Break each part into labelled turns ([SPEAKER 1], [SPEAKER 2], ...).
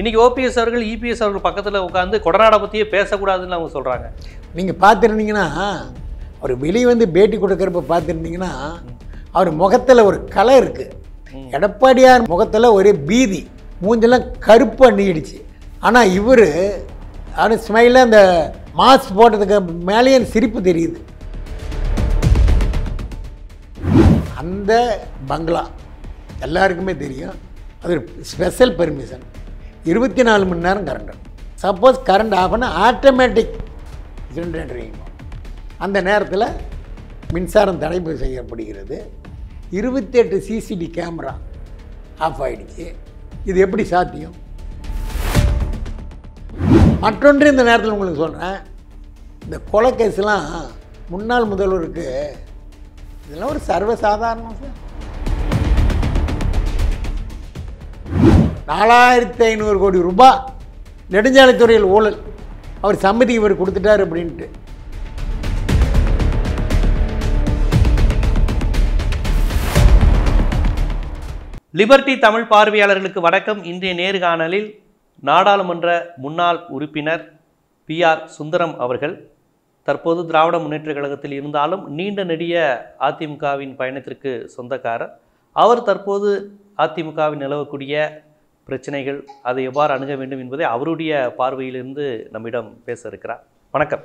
[SPEAKER 1] இன்றைக்கி ஓபிஎஸ் அவர்கள் EPS e அவர்கள் பக்கத்தில் உட்காந்து கொடநாடை பற்றியே பேசக்கூடாதுன்னு அவங்க சொல்கிறாங்க
[SPEAKER 2] நீங்கள் பார்த்துருந்தீங்கன்னா அவர் வெளியே வந்து பேட்டி கொடுக்குறப்ப பார்த்துருந்தீங்கன்னா அவர் முகத்தில் ஒரு கலை இருக்குது எடப்பாடியார் முகத்தில் ஒரே பீதி மூஞ்செல்லாம் கருப்பாக நீடிச்சு ஆனால் இவர் அவர் ஸ்மைலில் அந்த மாஸ்க் போட்டதுக்கு மேலேயே சிரிப்பு தெரியுது அந்த பங்களா எல்லாருக்குமே தெரியும் அது ஒரு ஸ்பெஷல் பெர்மிஷன் இருபத்தி நாலு மணி நேரம் current suppose current off automatic generator இயங்கும் அந்த நேரத்தில் மின்சாரம் தடைப்பு செய்யப்படுகிறது இருபத்தெட்டு சிசிடி கேமரா ஆஃப் ஆகிடுச்சு இது எப்படி சாத்தியம் மற்றொன்று இந்த நேரத்தில் உங்களுக்கு சொல்கிறேன் இந்த கொலைக்கேஸ்லாம் முன்னாள் முதல்வருக்கு இதெல்லாம் ஒரு சர்வசாதாரணம் சார் நாலாயிரத்தி ஐநூறு கோடி ரூபாய் நெடுஞ்சாலைத்துறையில் ஊழல் அவர் சம்மதி இவர் கொடுத்துட்டார் அப்படின்ட்டு
[SPEAKER 1] லிபர்டி தமிழ் பார்வையாளர்களுக்கு வணக்கம் இன்றைய நேர்காணலில் நாடாளுமன்ற முன்னாள் உறுப்பினர் பி ஆர் சுந்தரம் அவர்கள் தற்போது திராவிட முன்னேற்ற கழகத்தில் இருந்தாலும் நீண்ட நெடிய அதிமுகவின் பயணத்திற்கு சொந்தக்காரர் அவர் தற்போது அதிமுகவின் நிலவக்கூடிய பிரச்சனைகள் அதை எவ்வாறு அணுக வேண்டும் என்பதை அவருடைய பார்வையிலிருந்து நம்மிடம் பேச இருக்கிறார் வணக்கம்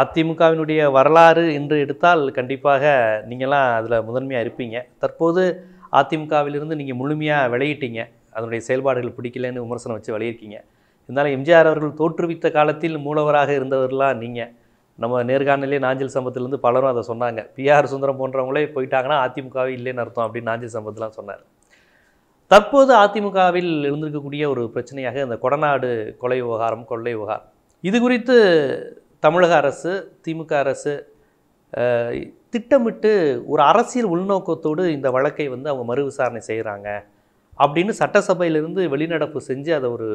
[SPEAKER 1] அதிமுகவினுடைய வரலாறு என்று எடுத்தால் கண்டிப்பாக நீங்களாம் அதில் முதன்மையாக இருப்பீங்க தற்போது அதிமுகவிலிருந்து நீங்கள் முழுமையாக விளையிட்டீங்க அதனுடைய செயல்பாடுகள் பிடிக்கலன்னு விமர்சனம் வச்சு விளையிருக்கீங்க இருந்தாலும் எம்ஜிஆர் அவர்கள் தோற்றுவித்த காலத்தில் மூலவராக இருந்தவர்களாம் நீங்கள் நம்ம நேர்காணலே நாஞ்சில் சம்பத்திலேருந்து பலரும் அதை சொன்னாங்க பிஆர் சுந்தரம் போன்றவங்களே போயிட்டாங்கன்னா அதிமுகவே இல்லைன்னு அர்த்தம் அப்படின்னு நாஞ்சில் சம்பத்லாம் சொன்னார் தற்போது அதிமுகவில் இருந்திருக்கக்கூடிய ஒரு பிரச்சனையாக இந்த கொடநாடு கொலை விவகாரம் கொள்ளை விவகாரம் இது குறித்து தமிழக அரசு திமுக அரசு திட்டமிட்டு ஒரு அரசியல் உள்நோக்கத்தோடு இந்த வழக்கை வந்து அவங்க மறு விசாரணை செய்கிறாங்க அப்படின்னு சட்டசபையிலிருந்து வெளிநடப்பு செஞ்சு அதை ஒரு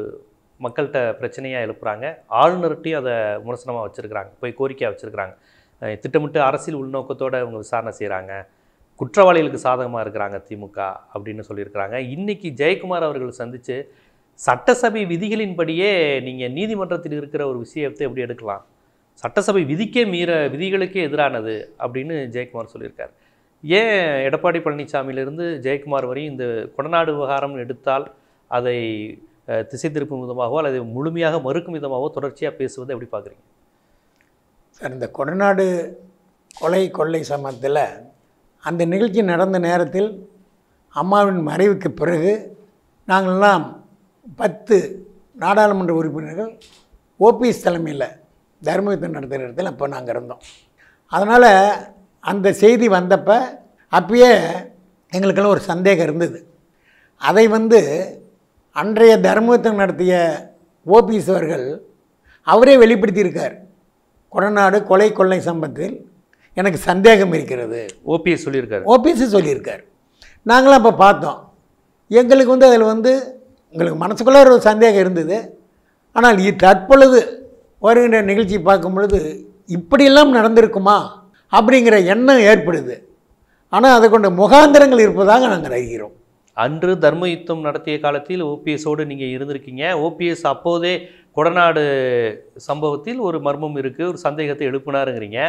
[SPEAKER 1] மக்கள்கிட்ட பிரச்சனையாக எழுப்புறாங்க ஆளுநர்கிட்டையும் அதை விமர்சனமாக வச்சுருக்கிறாங்க போய் கோரிக்கையாக வச்சுருக்கிறாங்க திட்டமிட்டு அரசியல் உள்நோக்கத்தோடு அவங்க விசாரணை செய்கிறாங்க குற்றவாளிகளுக்கு சாதகமாக இருக்கிறாங்க திமுக அப்படின்னு சொல்லியிருக்கிறாங்க இன்றைக்கி ஜெயக்குமார் அவர்கள் சந்தித்து சட்டசபை விதிகளின்படியே நீங்கள் நீதிமன்றத்தில் இருக்கிற ஒரு விஷயத்தை எப்படி எடுக்கலாம் சட்டசபை விதிக்கே மீற விதிகளுக்கே எதிரானது அப்படின்னு ஜெயக்குமார் சொல்லியிருக்கார் ஏன் எடப்பாடி பழனிசாமியிலிருந்து ஜெயக்குமார் வரையும் இந்த கொடநாடு விவகாரம் எடுத்தால் அதை திசை திருப்பும் விதமாகவோ அல்லது முழுமையாக மறுக்கும் விதமாகவோ தொடர்ச்சியாக பேசுவதை எப்படி பார்க்குறீங்க
[SPEAKER 2] சார் இந்த கொடநாடு
[SPEAKER 1] கொலை கொள்ளை சமத்தில்
[SPEAKER 2] அந்த நிகழ்ச்சி நடந்த நேரத்தில் அம்மாவின் மறைவுக்கு பிறகு நாங்கள்லாம் பத்து நாடாளுமன்ற உறுப்பினர்கள் ஓபிஎஸ் தலைமையில் தர்மயுத்தம் நடத்துகிற இடத்துல அப்போ நாங்கள் இருந்தோம் அதனால் அந்த செய்தி வந்தப்போ அப்பயே எங்களுக்கெல்லாம் ஒரு சந்தேகம் இருந்தது அதை வந்து அன்றைய தர்மயுத்தம் நடத்திய ஓபிஎஸ் அவர்கள் அவரே வெளிப்படுத்தியிருக்கார் கொடநாடு கொலை கொள்ளை சம்பத்தில் எனக்கு சந்தேகம் இருக்கிறது
[SPEAKER 1] ஓபிஎஸ் சொல்லியிருக்காரு
[SPEAKER 2] ஓபிஎஸ் சொல்லியிருக்கார் நாங்களாம் இப்போ பார்த்தோம் எங்களுக்கு வந்து அதில் வந்து எங்களுக்கு மனசுக்குள்ளே ஒரு சந்தேகம் இருந்தது ஆனால் தற்பொழுது வருகின்ற நிகழ்ச்சி பார்க்கும் பொழுது இப்படியெல்லாம் நடந்திருக்குமா அப்படிங்கிற எண்ணம் ஏற்படுது ஆனால் அதை கொண்ட முகாந்திரங்கள் இருப்பதாக நாங்கள்
[SPEAKER 1] அறிகிறோம் அன்று தர்ம யுத்தம் நடத்திய காலத்தில் ஓபிஎஸோடு நீங்கள் இருந்திருக்கீங்க ஓபிஎஸ் அப்போதே கொடநாடு சம்பவத்தில் ஒரு மர்மம் இருக்குது ஒரு சந்தேகத்தை எழுப்பினாருங்கிறீங்க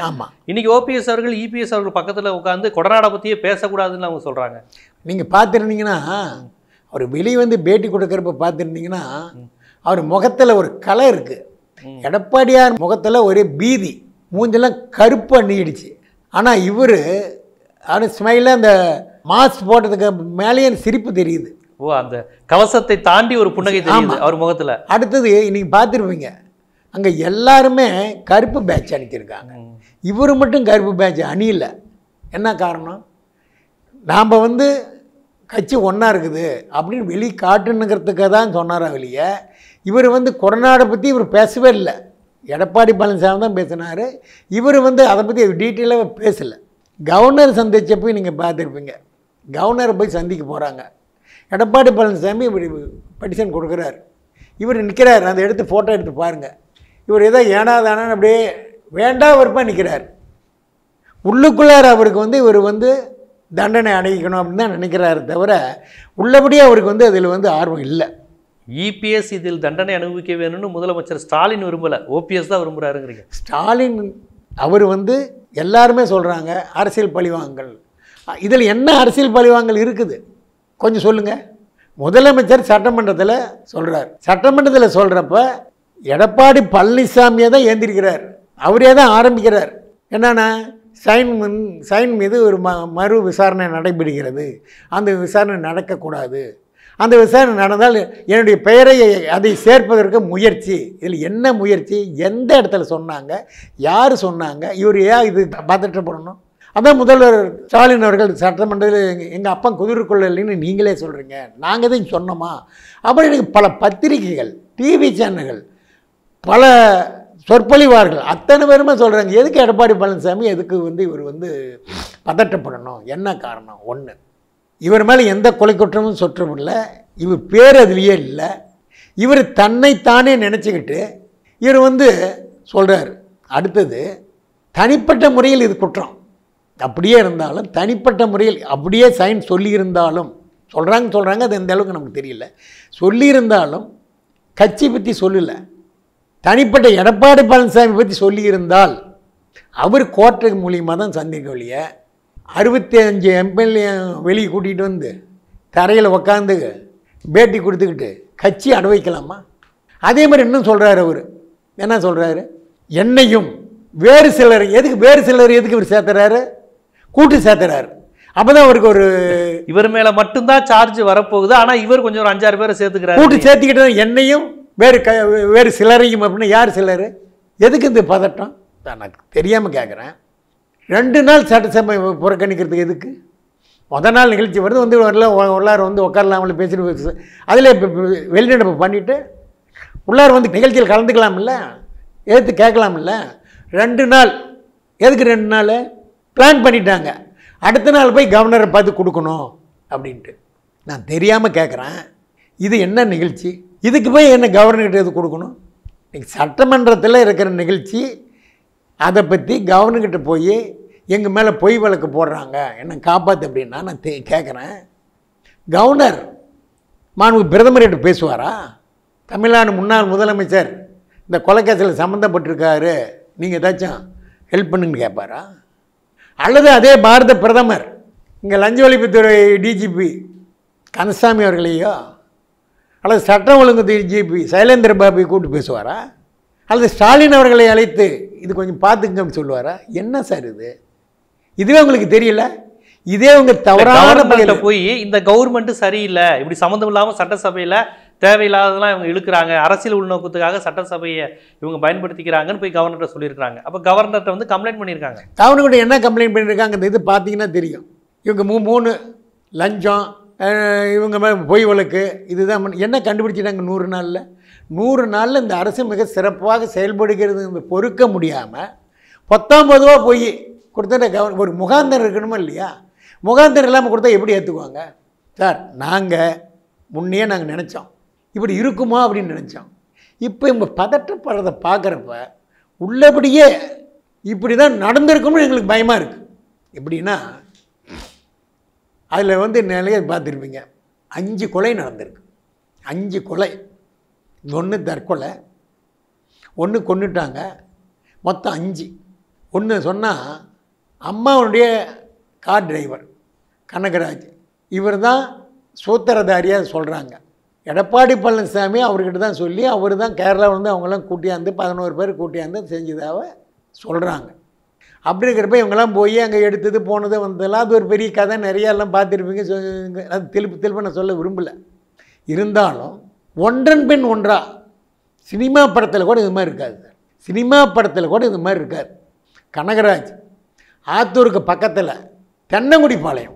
[SPEAKER 1] இன்னைக்கு ஓபிஎஸ் அவர்கள் இபிஎஸ் அவர்கள் பக்கத்தில் உட்காந்து கொடநாடை பற்றியே பேசக்கூடாதுன்னு அவங்க சொல்கிறாங்க
[SPEAKER 2] நீங்கள் பார்த்துருந்தீங்கன்னா அவர் வெளியே வந்து பேட்டி கொடுக்குறப்ப பார்த்துருந்தீங்கன்னா அவர் முகத்தில் ஒரு கலை இருக்குது எடப்பாடியார் முகத்தில் ஒரே பீதி மூஞ்செல்லாம் கருப்பாக நீடிச்சு ஆனால் இவர் ஆனால் ஸ்மைலாக அந்த மாஸ்க் போட்டதுக்கு மேலேயே சிரிப்பு தெரியுது
[SPEAKER 1] ஓ அந்த கவசத்தை தாண்டி ஒரு புன்னகை தெரியுது அவர் முகத்தில்
[SPEAKER 2] அடுத்தது நீங்கள் பார்த்துருப்பீங்க அங்கே எல்லாருமே கருப்பு பேட்ச் அணிச்சிருக்காங்க இவர் மட்டும் கருப்பு பேட்ச் அணியில் என்ன காரணம் நாம் வந்து கட்சி ஒன்றா இருக்குது அப்படின்னு வெளி காட்டுனுங்கிறதுக்காக தான் சொன்னாரா வெளியே இவர் வந்து கொடநாடை பற்றி இவர் பேசவே இல்லை எடப்பாடி பழனிசாமி தான் பேசினார் இவர் வந்து அதை பற்றி டீட்டெயிலாக பேசலை கவர்னர் சந்தித்தப்போ நீங்கள் பார்த்துருப்பீங்க கவர்னரை போய் சந்திக்க போகிறாங்க எடப்பாடி பழனிசாமி இப்படி பெட்டிஷன் கொடுக்குறாரு இவர் நிற்கிறார் அந்த எடுத்து ஃபோட்டோ எடுத்து பாருங்கள் இவர் ஏதோ ஏனாதானு அப்படியே வேண்டாம் விருப்பம் நிற்கிறார் உள்ளுக்குள்ளார் அவருக்கு வந்து இவர் வந்து தண்டனை அடைக்கணும் அப்படின்னு தான் நினைக்கிறாரு தவிர உள்ளபடியே அவருக்கு வந்து அதில்
[SPEAKER 1] வந்து ஆர்வம் இல்லை இபிஎஸ் e இதில் தண்டனை அனுபவிக்க வேணும்னு முதலமைச்சர் ஸ்டாலின் விரும்பலை ஓபிஎஸ் தான் விரும்புகிறாருங்கிறீங்க
[SPEAKER 2] ஸ்டாலின் அவர் வந்து எல்லாருமே சொல்கிறாங்க அரசியல் பழிவாங்கல் இதில் என்ன அரசியல் பழிவாங்கல் இருக்குது கொஞ்சம் சொல்லுங்கள் முதலமைச்சர் சட்டமன்றத்தில் சொல்கிறார் சட்டமன்றத்தில் சொல்கிறப்ப எடப்பாடி பழனிசாமியை தான் ஏந்திருக்கிறார் அவரே தான் ஆரம்பிக்கிறார் என்னென்னா சைன் சைன் மீது ஒரு ம மறு விசாரணை நடைபெறுகிறது அந்த விசாரணை நடக்கக்கூடாது அந்த விசாரணை நடந்தால் என்னுடைய பெயரை அதை சேர்ப்பதற்கு முயற்சி இதில் என்ன முயற்சி எந்த இடத்துல சொன்னாங்க யார் சொன்னாங்க இவர் ஏன் இது பதற்றப்படணும் அதான் முதல்வர் ஸ்டாலின் அவர்கள் சட்டமன்றத்தில் எங்கள் அப்பா குதிர்கொள்ள இல்லைன்னு நீங்களே சொல்கிறீங்க நாங்கள் தான் சொன்னோமா அப்புறம் எனக்கு பல பத்திரிகைகள் டிவி சேனல்கள் பல சொற்பொழிவார்கள் அத்தனை பேருமே சொல்கிறாங்க எதுக்கு எடப்பாடி பழனிசாமி எதுக்கு வந்து இவர் வந்து பதட்டப்படணும் என்ன காரணம் ஒன்று இவர் மேலே எந்த கொலை குற்றமும் சொற்றமில்ல இல்லை இவர் பேர் அதுலேயே இல்லை இவர் தன்னைத்தானே நினச்சிக்கிட்டு இவர் வந்து சொல்கிறார் அடுத்தது தனிப்பட்ட முறையில் இது குற்றம் அப்படியே இருந்தாலும் தனிப்பட்ட முறையில் அப்படியே சயின்ஸ் சொல்லியிருந்தாலும் சொல்கிறாங்க சொல்கிறாங்க அது எந்த அளவுக்கு நமக்கு தெரியல சொல்லியிருந்தாலும் கட்சி பற்றி சொல்லலை தனிப்பட்ட எடப்பாடி பழனிசாமி பற்றி சொல்லியிருந்தால் அவர் கோர்ட்டு மூலியமாக தான் சந்திக்க வழிய அறுபத்தி அஞ்சு எம்எல்ஏ வெளியே கூட்டிகிட்டு வந்து தரையில் உக்காந்து பேட்டி கொடுத்துக்கிட்டு கட்சி அட வைக்கலாமா அதே மாதிரி இன்னும் சொல்கிறாரு அவர் என்ன சொல்கிறாரு
[SPEAKER 1] என்னையும் வேறு சிலர் எதுக்கு வேறு சிலர் எதுக்கு இவர் சேர்த்துறாரு கூட்டு சேர்த்துறாரு தான் அவருக்கு ஒரு இவர் மேலே மட்டும்தான் சார்ஜ் வரப்போகுது ஆனால் இவர் கொஞ்சம் ஒரு அஞ்சாறு பேரை சேர்த்துக்கிறார் கூட்டு சேர்த்துக்கிட்டு என்னையும் வேறு க வேறு சிலரையும் அப்படின்னு யார் சிலர்
[SPEAKER 2] எதுக்கு இந்த பதட்டம் நான் தெரியாமல் கேட்குறேன் ரெண்டு நாள் சட்டசபை புறக்கணிக்கிறதுக்கு எதுக்கு முத நாள் நிகழ்ச்சி வருது வந்து எல்லாம் உள்ளார் வந்து உட்காரலாமல் பேசிட்டு அதில் வெளிநடப்பு பண்ணிவிட்டு உள்ளார் வந்து நிகழ்ச்சியில் கலந்துக்கலாம் இல்லை எதிர்த்து கேட்கலாம் இல்லை ரெண்டு நாள் எதுக்கு ரெண்டு நாள் பிளான் பண்ணிட்டாங்க அடுத்த நாள் போய் கவர்னரை பார்த்து கொடுக்கணும் அப்படின்ட்டு நான் தெரியாமல் கேட்குறேன் இது என்ன நிகழ்ச்சி இதுக்கு போய் என்ன கவர்னர்கிட்ட இது கொடுக்கணும் நீங்கள் சட்டமன்றத்தில் இருக்கிற நிகழ்ச்சி அதை பற்றி கவர்னர்கிட்ட போய் எங்கள் மேலே பொய் வழக்கு போடுறாங்க என்னை காப்பாற்று அப்படின்னா நான் தே கேட்குறேன் கவர்னர் மாணவ பிரதமர்கிட்ட பேசுவாரா தமிழ்நாடு முன்னாள் முதலமைச்சர் இந்த கொலைக்காசில் சம்மந்தப்பட்டிருக்காரு நீங்கள் ஏதாச்சும் ஹெல்ப் பண்ணுங்கன்னு கேட்பாரா அல்லது அதே பாரத பிரதமர் இங்கே லஞ்ச ஒழிப்புத்துறை டிஜிபி கந்தசாமி அவர்களையோ அல்லது சட்டம் ஒழுங்கு டிஜிபி சைலேந்திர பாபு கூப்பிட்டு பேசுவாரா அல்லது ஸ்டாலின் அவர்களை அழைத்து இது கொஞ்சம் பார்த்துக்கங்கன்னு சொல்லுவாரா என்ன சார் இது இதுவே உங்களுக்கு தெரியல இதே உங்க தவறான
[SPEAKER 1] போய் இந்த கவர்மெண்ட் சரியில்லை இப்படி சம்மந்தம் இல்லாமல் சட்டசபையில் தேவையில்லாததெல்லாம் இவங்க இழுக்கிறாங்க அரசியல் உள்நோக்கத்துக்காக சட்டசபையை இவங்க பயன்படுத்திக்கிறாங்கன்னு போய் கவர்னர்கிட்ட சொல்லியிருக்காங்க அப்போ கவர்னர்கிட்ட வந்து கம்ப்ளைண்ட் பண்ணியிருக்காங்க
[SPEAKER 2] கவர்னர்கிட்ட என்ன கம்ப்ளைண்ட் பண்ணியிருக்காங்க இது பார்த்தீங்கன்னா தெரியும் இவங்க மூ மூணு லஞ்சம் இவங்க பொய் வழக்கு இதுதான் என்ன கண்டுபிடிச்சிட்டாங்க நூறு நாளில் நூறு நாளில் இந்த அரசு மிக சிறப்பாக செயல்படுகிறது பொறுக்க முடியாமல் பத்தொம்பதுவா போய் கொடுத்த கவர் ஒரு முகாந்தர் இருக்கணுமா இல்லையா முகாந்தர் இல்லாமல் கொடுத்தா எப்படி ஏற்றுக்குவாங்க சார் நாங்கள் முன்னையே நாங்கள் நினச்சோம் இப்படி இருக்குமா அப்படின்னு நினச்சோம் இப்போ இவங்க பதட்டப்படுறதை பார்க்குறப்ப உள்ளபடியே இப்படி தான் நடந்திருக்கும்னு எங்களுக்கு பயமாக இருக்குது எப்படின்னா அதில் வந்து நிறைய பார்த்துருப்பீங்க அஞ்சு கொலை நடந்திருக்கு அஞ்சு கொலை ஒன்று தற்கொலை ஒன்று கொண்டுட்டாங்க மொத்தம் அஞ்சு ஒன்று சொன்னால் அம்மாவுடைய கார் டிரைவர் கனகராஜ் இவர் தான் சூத்திரதாரியாக சொல்கிறாங்க எடப்பாடி பழனிசாமி அவர்கிட்ட தான் சொல்லி அவர் தான் கேரளாவிலேருந்து அவங்களாம் கூட்டியாந்து பதினோரு பேர் கூட்டியாந்து செஞ்சதாக சொல்கிறாங்க அப்படி இருக்கிறப்ப இவங்கெல்லாம் போய் அங்கே எடுத்தது போனது வந்ததெல்லாம் அது ஒரு பெரிய கதை எல்லாம் பார்த்துருப்பீங்க அது திருப்பி திருப்ப நான் சொல்ல விரும்பலை இருந்தாலும் ஒன்றன் பெண் ஒன்றா சினிமா படத்தில் கூட இது மாதிரி இருக்காது சினிமா படத்தில் கூட இது மாதிரி இருக்காது கனகராஜ் ஆத்தூருக்கு பக்கத்தில் தென்னங்குடி பாளையம்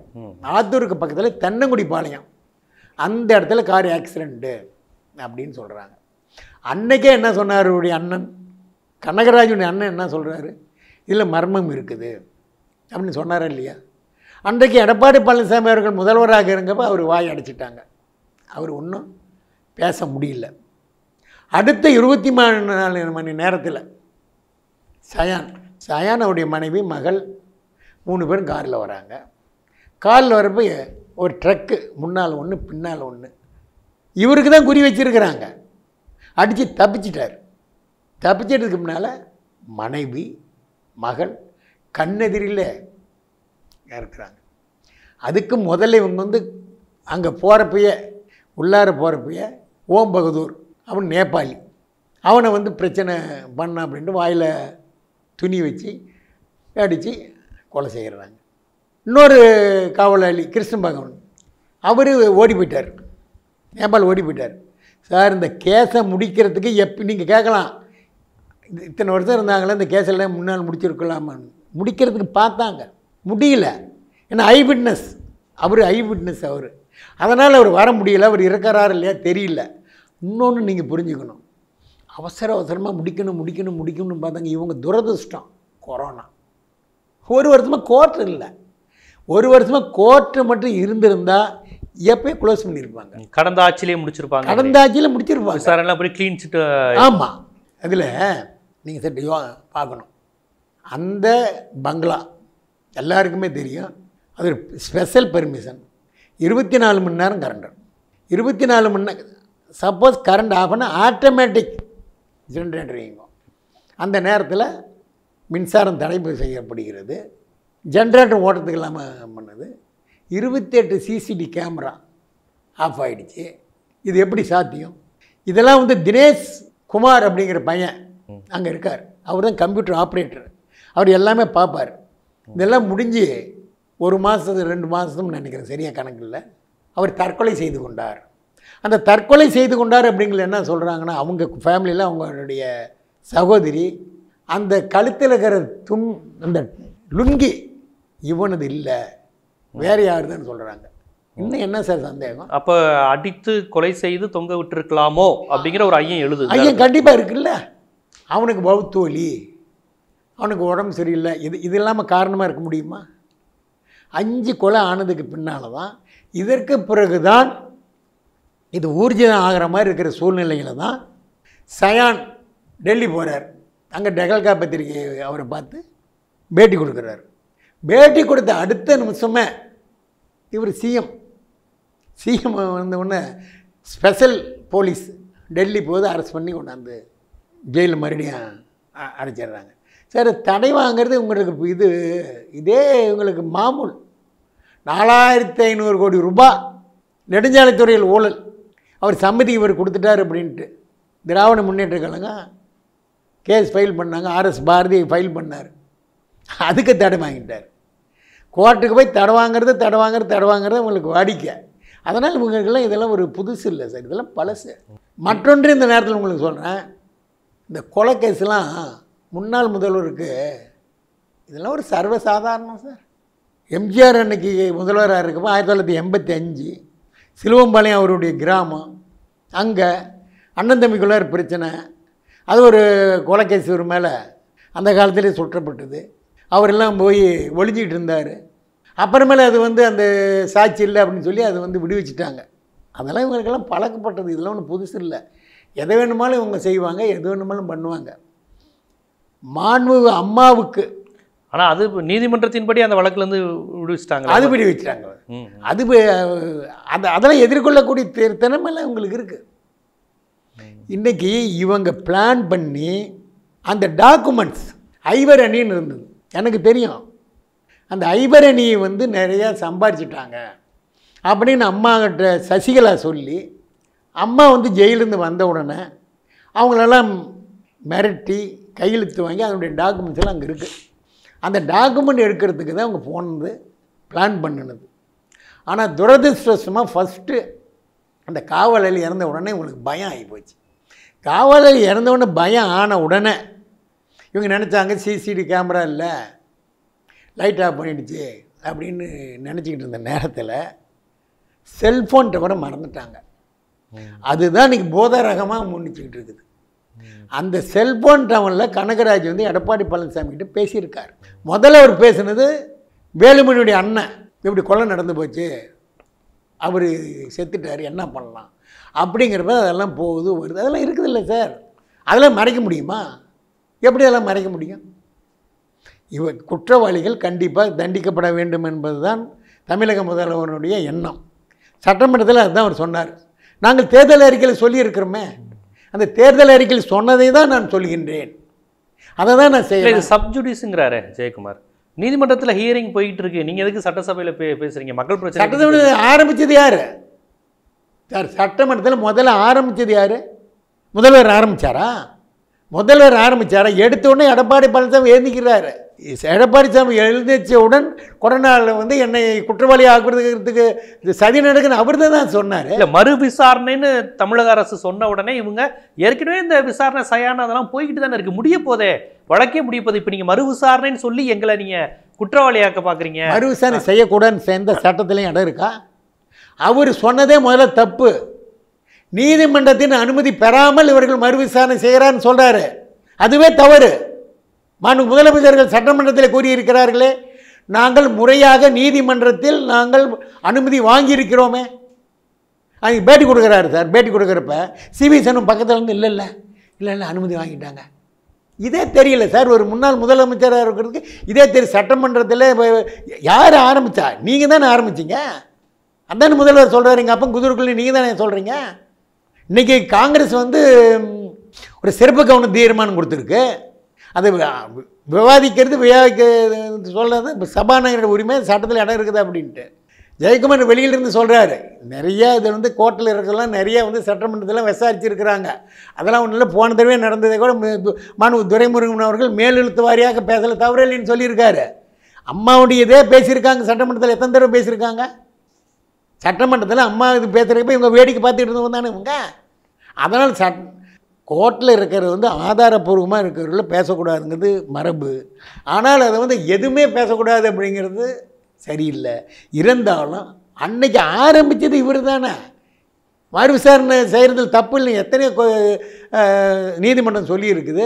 [SPEAKER 2] ஆத்தூருக்கு பக்கத்தில் தென்னங்குடி பாளையம் அந்த இடத்துல கார் ஆக்சிடெண்ட்டு அப்படின்னு சொல்கிறாங்க அன்னைக்கே என்ன சொன்னார் உடைய அண்ணன் கனகராஜனுடைய அண்ணன் என்ன சொல்கிறாரு இதில் மர்மம் இருக்குது அப்படின்னு சொன்னார் இல்லையா அன்றைக்கு எடப்பாடி பழனிசாமி அவர்கள் முதல்வராக இருந்தப்போ அவர் வாய் அடைச்சிட்டாங்க அவர் ஒன்றும் பேச முடியல அடுத்த இருபத்தி மூணு மணி நேரத்தில் சயான் சயான் அவருடைய மனைவி மகள் மூணு பேரும் காரில் வராங்க காரில் வரப்போ ஒரு ட்ரக்கு முன்னால் ஒன்று பின்னால் ஒன்று இவருக்கு தான் குறி வச்சுருக்கிறாங்க அடித்து தப்பிச்சிட்டார் தப்பிச்சதுக்கு முன்னால் மனைவி மகள் கண்ணெதிரில் இருக்கிறாங்க அதுக்கு முதல்ல இவங்க வந்து அங்கே போகிறப்பைய உள்ளார போகிறப்பைய ஓம் பகதூர் அவன் நேபாளி அவனை வந்து பிரச்சனை பண்ண அப்படின்ட்டு வாயில் துணி வச்சு அடித்து கொலை செய்கிறாங்க இன்னொரு காவலாளி கிருஷ்ணன் பகவன் அவர் ஓடி போயிட்டார் நேபாள் ஓடி போயிட்டார் சார் இந்த கேஸை முடிக்கிறதுக்கு எப்படி நீங்கள் கேட்கலாம் இத்தனை வருஷம் இருந்தாங்களே இந்த கேஸெல்லாம் முன்னால் முடிச்சிருக்கலாமான்னு முடிக்கிறதுக்கு பார்த்தாங்க முடியல ஏன்னா ஐ விட்னஸ் அவர் ஐ விட்னஸ் அவர் அதனால் அவர் வர முடியலை அவர் இருக்கிறாரு இல்லையா தெரியல இன்னொன்று நீங்கள் புரிஞ்சுக்கணும் அவசர அவசரமாக முடிக்கணும் முடிக்கணும் முடிக்கணும்னு பார்த்தாங்க இவங்க துரதிருஷ்டம் கொரோனா ஒரு வருஷமாக கோர்ட் இல்லை ஒரு வருஷமாக கோர்ட்டு மட்டும் இருந்திருந்தால் எப்பயும் க்ளோஸ் பண்ணியிருப்பாங்க
[SPEAKER 1] கடந்த ஆட்சியிலேயே முடிச்சிருப்பாங்க கடந்த ஆட்சியில் முடிச்சிருப்பாங்க சார் எல்லாம் போய் க்ளீன் சிட்டு ஆமாம் அதில்
[SPEAKER 2] நீங்கள் சார் பார்க்கணும் அந்த பங்களா எல்லாருக்குமே தெரியும் அது ஒரு ஸ்பெஷல் பெர்மிஷன் இருபத்தி நாலு மணி நேரம் கரண்ட் இருபத்தி நாலு மணி நேரம் சப்போஸ் கரண்ட் ஆஃப் பண்ணால் ஆட்டோமேட்டிக் ஜென்ரேட்டர் இயங்கும் அந்த நேரத்தில் மின்சாரம் தடைப்பு செய்யப்படுகிறது ஜென்ரேட்டர் ஓட்டத்துக்கு இல்லாமல் பண்ணது இருபத்தெட்டு சிசிடி கேமரா ஆஃப் ஆகிடுச்சு இது எப்படி சாத்தியம் இதெல்லாம் வந்து தினேஷ் குமார் அப்படிங்கிற பையன் அங்கே இருக்கார் அவர் தான் கம்ப்யூட்டர் ஆப்ரேட்டர் அவர் எல்லாமே பார்ப்பார் இதெல்லாம் முடிஞ்சு ஒரு மாதத்து ரெண்டு மாதம்னு நினைக்கிறேன் சரியாக கணக்கில் அவர் தற்கொலை செய்து கொண்டார் அந்த தற்கொலை செய்து கொண்டார் அப்படிங்கிற என்ன சொல்கிறாங்கன்னா அவங்க ஃபேமிலியில் அவங்களுடைய சகோதரி அந்த கழுத்தில் இருக்கிற துண் அந்த லுங்கி இவனது இல்லை வேற யாருதுன்னு சொல்கிறாங்க இன்னும் என்ன சார் சந்தேகம்
[SPEAKER 1] அப்போ அடித்து கொலை செய்து தொங்க விட்டுருக்கலாமோ அப்படிங்கிற ஒரு ஐயன் எழுது ஐயன்
[SPEAKER 2] கண்டிப்பாக இருக்குல்ல அவனுக்கு பௌத்தோலி அவனுக்கு உடம்பு சரியில்லை இது இது இல்லாமல் காரணமாக இருக்க முடியுமா அஞ்சு கொலை ஆனதுக்கு பின்னால் தான் இதற்கு பிறகு தான் இது ஊர்ஜிதம் ஆகிற மாதிரி இருக்கிற சூழ்நிலையில் தான் சயான் டெல்லி போகிறார் அங்கே டெகல்கா பத்திரிகை அவரை பார்த்து பேட்டி கொடுக்குறாரு பேட்டி கொடுத்த அடுத்த நிமிஷமே இவர் சிஎம் சிஎம் வந்த உடனே ஸ்பெஷல் போலீஸ் டெல்லி போது அரெஸ்ட் பண்ணி கொண்டாந்து ஜெயிலில் மறுபடியும் அரைச்சிடுறாங்க சார் தடை வாங்கிறது உங்களுக்கு இது இதே உங்களுக்கு மாமூல் நாலாயிரத்தி ஐநூறு கோடி ரூபாய் நெடுஞ்சாலைத்துறையில் ஊழல் அவர் சம்மதி இவர் கொடுத்துட்டார் அப்படின்ட்டு திராவிட முன்னேற்ற கழகம் கேஸ் ஃபைல் பண்ணாங்க ஆர்எஸ் பாரதி ஃபைல் பண்ணார் அதுக்கு தடை வாங்கிட்டார் கோர்ட்டுக்கு போய் தடவாங்கிறது தடவாங்கிறது தடவாங்கிறது உங்களுக்கு வாடிக்கை அதனால் இவங்களுக்கெல்லாம் இதெல்லாம் ஒரு புதுசு இல்லை சார் இதெல்லாம் பழசு மற்றொன்று இந்த நேரத்தில் உங்களுக்கு சொல்கிறேன் இந்த கொலைக்கேஸ்லாம் முன்னாள் முதல்வருக்கு இதெல்லாம் ஒரு சர்வசாதாரணம் சார் எம்ஜிஆர் அன்னைக்கு முதல்வராக இருக்கப்போ ஆயிரத்தி தொள்ளாயிரத்தி எண்பத்தி அஞ்சு சிலுவம்பாளையம் அவருடைய கிராமம் அங்கே அண்ணன் தம்பிக்குள்ளார் பிரச்சனை அது ஒரு கொலைக்கேசி ஒரு மேலே அந்த காலத்திலே சுற்றப்பட்டது அவரெல்லாம் போய் ஒழிஞ்சிக்கிட்டு இருந்தார் அப்புறமேல அது வந்து அந்த சாட்சி இல்லை அப்படின்னு சொல்லி அதை வந்து விடுவிச்சிட்டாங்க அதெல்லாம் இவங்களுக்கெல்லாம் பழக்கப்பட்டது இதெல்லாம் ஒன்றும் புதுசு இல்லை எதை வேணுமாலும் இவங்க செய்வாங்க எது வேணுமாலும் பண்ணுவாங்க மாண்பு அம்மாவுக்கு
[SPEAKER 1] ஆனால் அது நீதிமன்றத்தின்படி அந்த வழக்குலேருந்து விடுவிச்சிட்டாங்க அது விடுவிச்சிட்டாங்க
[SPEAKER 2] அது அதை அதெல்லாம் எதிர்கொள்ளக்கூடிய திறமெல்லாம் இவங்களுக்கு இருக்குது இன்றைக்கி இவங்க பிளான் பண்ணி அந்த டாக்குமெண்ட்ஸ் ஐவர் அணின்னு இருந்தது எனக்கு தெரியும் அந்த ஐபரணியை வந்து நிறையா சம்பாரிச்சிட்டாங்க அப்படின்னு அம்மாக்கிட்ட சசிகலா சொல்லி அம்மா வந்து ஜெயிலேருந்து வந்த உடனே அவங்களெல்லாம் மிரட்டி கையெழுத்து வாங்கி அதனுடைய டாக்குமெண்ட்ஸ் எல்லாம் அங்கே இருக்குது அந்த டாக்குமெண்ட் எடுக்கிறதுக்கு தான் அவங்க போனது பிளான் பண்ணினது ஆனால் துரதிருஷ்டமாக ஃபஸ்ட்டு அந்த காவலில் இறந்த உடனே உங்களுக்கு பயம் ஆகி போச்சு காவலில் இறந்த உடனே பயம் ஆன உடனே இவங்க நினச்சாங்க சிசிடி கேமரா இல்லை லைட் ஆஃப் பண்ணிடுச்சு அப்படின்னு நினச்சிக்கிட்டு இருந்த நேரத்தில் செல்ஃபோன் டவரை மறந்துட்டாங்க அதுதான் இன்றைக்கி போத ரகமாக முன்னிச்சுக்கிட்டு இருக்குது அந்த செல்ஃபோன் டவனில் கனகராஜ் வந்து எடப்பாடி பழனிசாமி கிட்ட பேசியிருக்கார் முதல்ல அவர் பேசுனது வேலுமணியுடைய அண்ணன் இப்படி கொலை நடந்து போச்சு அவர் செத்துட்டார் என்ன பண்ணலாம் அப்படிங்கிறப்ப அதெல்லாம் போகுது வருது அதெல்லாம் இல்லை சார் அதெல்லாம் மறைக்க முடியுமா எப்படியெல்லாம் மறைக்க முடியும் இவ குற்றவாளிகள் கண்டிப்பாக தண்டிக்கப்பட வேண்டும் என்பது தான் தமிழக முதல்வனுடைய எண்ணம் சட்டமன்றத்தில் அதுதான் அவர் சொன்னார் நாங்கள் தேர்தல் அறிக்கையில் சொல்லியிருக்கிறோமே அந்த தேர்தல் அறிக்கையில் சொன்னதை தான் நான் சொல்கின்றேன் அதை தான் நான் செய்யறேன்
[SPEAKER 1] சப்ஜுடிஸுங்கிறாரு ஜெயக்குமார் நீதிமன்றத்தில் ஹியரிங் போயிட்டு இருக்கு நீங்கள் எதுக்கு சட்டசபையில் பே பேசுகிறீங்க மக்கள் பிரச்சனை சட்டசபையில்
[SPEAKER 2] ஆரம்பித்தது யார் சார் சட்டமன்றத்தில் முதல்ல ஆரம்பித்தது யார் முதல்வர் ஆரம்பித்தாரா முதல்வர் ஆரம்பித்தார் உடனே எடப்பாடி பழனிசாமி எழுந்திக்கிறார் எடப்பாடி சாமி எழுந்திரிச்சவுடன் கொரோனாவில் வந்து என்னை குற்றவாளி ஆக்குறதுக்கு சதி நடக்குன்னு அவர் தான் சொன்னார் இல்லை
[SPEAKER 1] மறு விசாரணைன்னு தமிழக அரசு சொன்ன உடனே இவங்க ஏற்கனவே இந்த விசாரணை சையான அதெல்லாம் போய்கிட்டு தானே இருக்குது முடிய போதே வழக்கே முடிய போதே இப்போ நீங்கள் மறு விசாரணைன்னு சொல்லி எங்களை நீங்கள் குற்றவாளியாக்க பார்க்குறீங்க மறு விசாரணை
[SPEAKER 2] செய்யக்கூடாதுன்னு சேர்ந்த சட்டத்துலேயும் இடம் இருக்கா அவர் சொன்னதே முதல்ல தப்பு நீதிமன்றத்தின் அனுமதி பெறாமல் இவர்கள் மறு விசாரணை செய்கிறான்னு சொல்கிறாரு அதுவே தவறு மாண்பு முதலமைச்சர்கள் சட்டமன்றத்தில் கூறியிருக்கிறார்களே நாங்கள் முறையாக நீதிமன்றத்தில் நாங்கள் அனுமதி வாங்கியிருக்கிறோமே அது பேட்டி கொடுக்குறாரு சார் பேட்டி கொடுக்குறப்ப சிவி சனும் பக்கத்தில் இருந்து இல்லை இல்லை இல்லை இல்லை அனுமதி வாங்கிட்டாங்க இதே தெரியல சார் ஒரு முன்னாள் முதலமைச்சராக இருக்கிறதுக்கு இதே தெரியும் சட்டமன்றத்தில் யார் ஆரம்பித்தா நீங்கள் தானே ஆரம்பிச்சிங்க அதான முதல்வர் எங்கள் அப்போ குதிரைக்குள்ளே நீங்கள் தானே சொல்கிறீங்க இன்றைக்கி காங்கிரஸ் வந்து ஒரு சிறப்பு கவனம் தீர்மானம் கொடுத்துருக்கு அது விவாதிக்கிறது விவாதிக்க சொல்கிறது இப்போ சபாநாயகரோட உரிமை சட்டத்தில் இடம் இருக்குது அப்படின்ட்டு ஜெயக்குமார் வெளியிலிருந்து சொல்கிறாரு நிறையா இது வந்து கோர்ட்டில் இருக்கிறதெல்லாம் நிறையா வந்து சட்டமன்றத்தில் விசாரிச்சிருக்கிறாங்க அதெல்லாம் ஒன்றும் போன தடவை நடந்ததை கூட மனு துரைமுருகன் அவர்கள் மேலெழுத்து வாரியாக பேசலை தவறு இல்லைன்னு சொல்லியிருக்காரு அம்மாவுடைய இதே பேசியிருக்காங்க சட்டமன்றத்தில் எத்தனை தடவை பேசியிருக்காங்க சட்டமன்றத்தில் அம்மா இது பேசுகிறப்ப இவங்க வேடிக்கை பார்த்துட்டு இருந்தவங்க தானே இவங்க அதனால் சட் கோர்ட்டில் இருக்கிறது வந்து ஆதாரப்பூர்வமாக இருக்கிறதுல பேசக்கூடாதுங்கிறது மரபு ஆனால் அதை வந்து எதுவுமே பேசக்கூடாது அப்படிங்கிறது சரியில்லை இருந்தாலும் அன்னைக்கு ஆரம்பித்தது இவர் தானே மறு விசாரணை செய்கிறதில் தப்பு இல்லை எத்தனையோ நீதிமன்றம் சொல்லியிருக்குது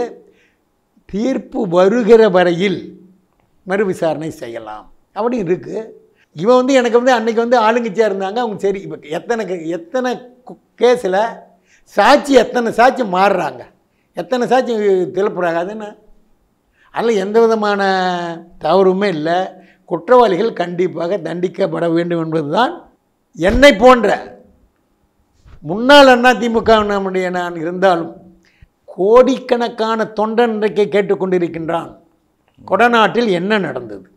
[SPEAKER 2] தீர்ப்பு வருகிற வரையில் மறு விசாரணை செய்யலாம் அப்படின்னு இருக்குது இவன் வந்து எனக்கு வந்து அன்னைக்கு வந்து ஆளுங்கட்சியாக இருந்தாங்க அவங்க சரி இப்போ எத்தனை எத்தனை கேஸில் சாட்சி எத்தனை சாட்சி மாறுறாங்க எத்தனை சாட்சி திருப்புறாங்க அதுன்னு அதில் எந்த விதமான தவறுமே இல்லை குற்றவாளிகள் கண்டிப்பாக தண்டிக்கப்பட வேண்டும் என்பது தான் என்னை போன்ற முன்னாள் அண்ணா திமுக நம்முடைய நான் இருந்தாலும் கோடிக்கணக்கான தொண்டன் இன்றைக்கை கேட்டுக்கொண்டிருக்கின்றான் கொடநாட்டில் என்ன நடந்தது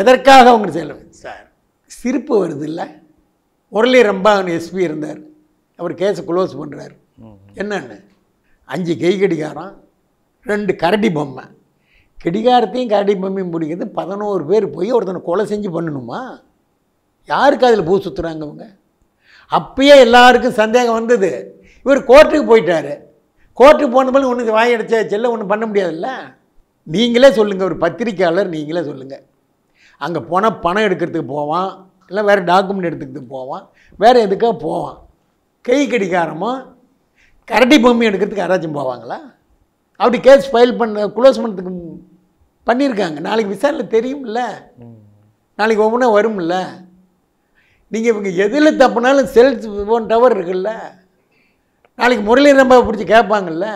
[SPEAKER 2] எதற்காக அவங்க செயல் சார் சிரிப்பு வருது இல்லை உரளி ரொம்ப எஸ்பி இருந்தார் அவர் கேஸை க்ளோஸ் பண்ணுறார் என்னென்னு அஞ்சு கை கடிகாரம் ரெண்டு கரடி பொம்மை கடிகாரத்தையும் கரடி பொம்மையும் பிடிக்கிறது பதினோரு பேர் போய் ஒருத்தனை கொலை செஞ்சு பண்ணணுமா யாருக்கு அதில் பூ சுற்றுறாங்க அவங்க அப்பயே எல்லாருக்கும் சந்தேகம் வந்தது இவர் கோர்ட்டுக்கு போயிட்டார் கோர்ட்டுக்கு போனபோது ஒன்று வாங்கி அடிச்சா செல்ல ஒன்றும் பண்ண முடியாதுல்ல நீங்களே சொல்லுங்கள் ஒரு பத்திரிக்கையாளர் நீங்களே சொல்லுங்கள் அங்கே போனால் பணம் எடுக்கிறதுக்கு போவான் இல்லை வேறு டாக்குமெண்ட் எடுத்துக்கிறதுக்கு போவான் வேறு எதுக்காக போவான் கை கடிகாரமாக கரட்டி பொம்மை எடுக்கிறதுக்கு யாராச்சும் போவாங்களா அப்படி கேஸ் ஃபைல் பண்ண க்ளோஸ் பண்ணுறதுக்கு பண்ணியிருக்காங்க நாளைக்கு விசாரணை தெரியும்ல நாளைக்கு ஒவ்வொன்றா வரும்ல நீங்கள் இவங்க எதில் தப்புனாலும் செல்ஸ் ஃபோன் டவர் இருக்குல்ல நாளைக்கு முரளி ரொம்ப பிடிச்சி கேட்பாங்கல்ல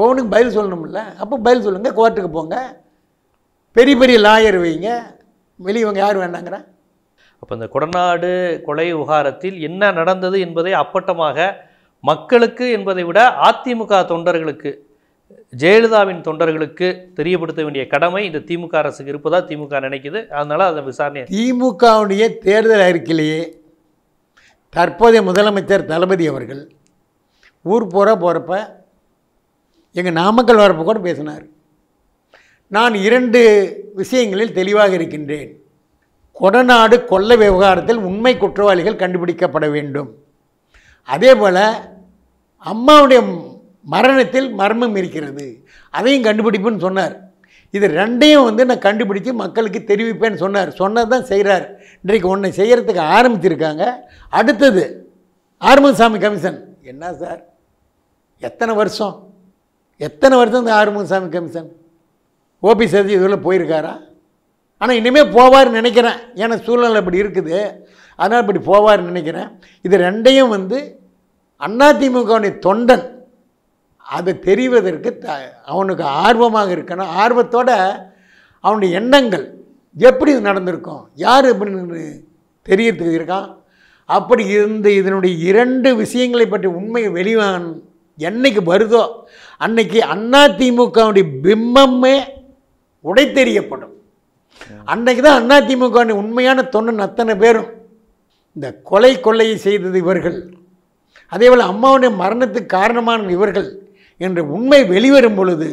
[SPEAKER 2] ஒவ்வொன்றுக்கு பதில் சொல்லணும்ல அப்போ பதில் சொல்லுங்கள் கோர்ட்டுக்கு போங்க பெரிய பெரிய லாயர் வைங்க வெளியவங்க யார் வேண்டாங்கிற
[SPEAKER 1] அப்போ இந்த கொடநாடு கொலை விவகாரத்தில் என்ன நடந்தது என்பதை அப்பட்டமாக மக்களுக்கு என்பதை விட அதிமுக தொண்டர்களுக்கு ஜெயலலிதாவின் தொண்டர்களுக்கு தெரியப்படுத்த வேண்டிய கடமை இந்த திமுக அரசுக்கு இருப்பதாக திமுக நினைக்குது அதனால் அதை விசாரணை
[SPEAKER 2] திமுகவுடைய தேர்தல் அறிக்கையிலேயே தற்போதைய முதலமைச்சர் தளபதி அவர்கள் ஊர் போகிற போகிறப்ப எங்கள் நாமக்கல் வரப்போ கூட பேசினார் நான் இரண்டு விஷயங்களில் தெளிவாக இருக்கின்றேன் கொடநாடு கொள்ளை விவகாரத்தில் உண்மை குற்றவாளிகள் கண்டுபிடிக்கப்பட வேண்டும் அதே போல் அம்மாவுடைய மரணத்தில் மர்மம் இருக்கிறது அதையும் கண்டுபிடிப்புன்னு சொன்னார் இது ரெண்டையும் வந்து நான் கண்டுபிடிச்சு மக்களுக்கு தெரிவிப்பேன்னு சொன்னார் சொன்னது தான் செய்கிறார் இன்றைக்கு ஒன்றை செய்கிறதுக்கு ஆரம்பிச்சிருக்காங்க அடுத்தது ஆறுமுகசாமி கமிஷன் என்ன சார் எத்தனை வருஷம் எத்தனை வருஷம் இந்த ஆறுமுகசாமி கமிஷன் ஓபி சேர்ந்து இதில் போயிருக்காரா ஆனால் இனிமேல் போவார்னு நினைக்கிறேன் ஏன்னா சூழ்நிலை இப்படி இருக்குது அதனால் இப்படி போவார்னு நினைக்கிறேன் இது ரெண்டையும் வந்து அதிமுகவுடைய தொண்டன் அதை தெரிவதற்கு த அவனுக்கு ஆர்வமாக இருக்கணும் ஆர்வத்தோட அவனுடைய எண்ணங்கள் எப்படி இது நடந்திருக்கும் யார் அப்படின்னு தெரியறதுக்கு இருக்கான் அப்படி இருந்த இதனுடைய இரண்டு விஷயங்களை பற்றி உண்மை வெளிவான் என்னைக்கு வருதோ அன்னைக்கு அதிமுகவுடைய பிம்பமே உடைத்தெறியப்படும் அன்னைக்கு தான் அதிமுக உண்மையான தொண்டன் அத்தனை பேரும் இந்த கொலை கொள்ளையை செய்தது இவர்கள் அதே போல் அம்மாவுடைய மரணத்துக்கு காரணமான இவர்கள் என்ற உண்மை வெளிவரும் பொழுது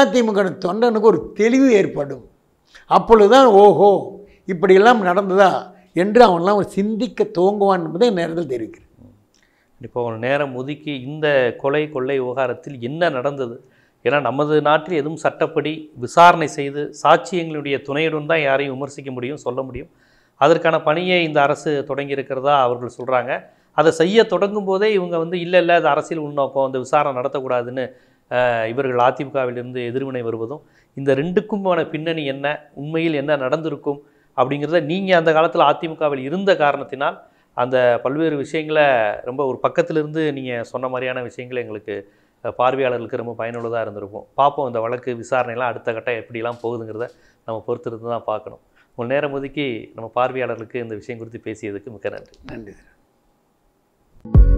[SPEAKER 2] அதிமுக தொண்டனுக்கு ஒரு தெளிவு ஏற்படும் அப்பொழுது தான் ஓஹோ இப்படியெல்லாம் நடந்ததா என்று அவன்லாம் சிந்திக்க துவங்குவான் என்பதை நேரத்தில் தெரிவிக்கிறேன்
[SPEAKER 1] இப்போ நேரம் ஒதுக்கி இந்த கொலை கொள்ளை விவகாரத்தில் என்ன நடந்தது ஏன்னா நமது நாட்டில் எதுவும் சட்டப்படி விசாரணை செய்து சாட்சியங்களுடைய துணையுடன் தான் யாரையும் விமர்சிக்க முடியும் சொல்ல முடியும் அதற்கான பணியை இந்த அரசு தொடங்கி இருக்கிறதா அவர்கள் சொல்கிறாங்க அதை செய்ய தொடங்கும் போதே இவங்க வந்து இல்லை இல்லை அது அரசியல் உள்நோக்கம் அந்த விசாரணை நடத்தக்கூடாதுன்னு இவர்கள் அதிமுகவிலிருந்து எதிர்வினை வருவதும் இந்த ரெண்டுக்குமான பின்னணி என்ன உண்மையில் என்ன நடந்திருக்கும் அப்படிங்கிறத நீங்கள் அந்த காலத்தில் அதிமுகவில் இருந்த காரணத்தினால் அந்த பல்வேறு விஷயங்களை ரொம்ப ஒரு பக்கத்திலிருந்து நீங்கள் சொன்ன மாதிரியான விஷயங்களை எங்களுக்கு பார்வையாளர்களுக்கு ரொம்ப பயனுள்ளதாக இருந்திருக்கும் பார்ப்போம் இந்த வழக்கு விசாரணையெல்லாம் அடுத்த கட்டம் எப்படிலாம் போகுதுங்கிறத நம்ம பொறுத்திருந்து தான் பார்க்கணும் உங்கள் நேரம் ஒதுக்கி நம்ம பார்வையாளர்களுக்கு இந்த விஷயம் குறித்து பேசியதுக்கு மிக்க நன்றி நன்றி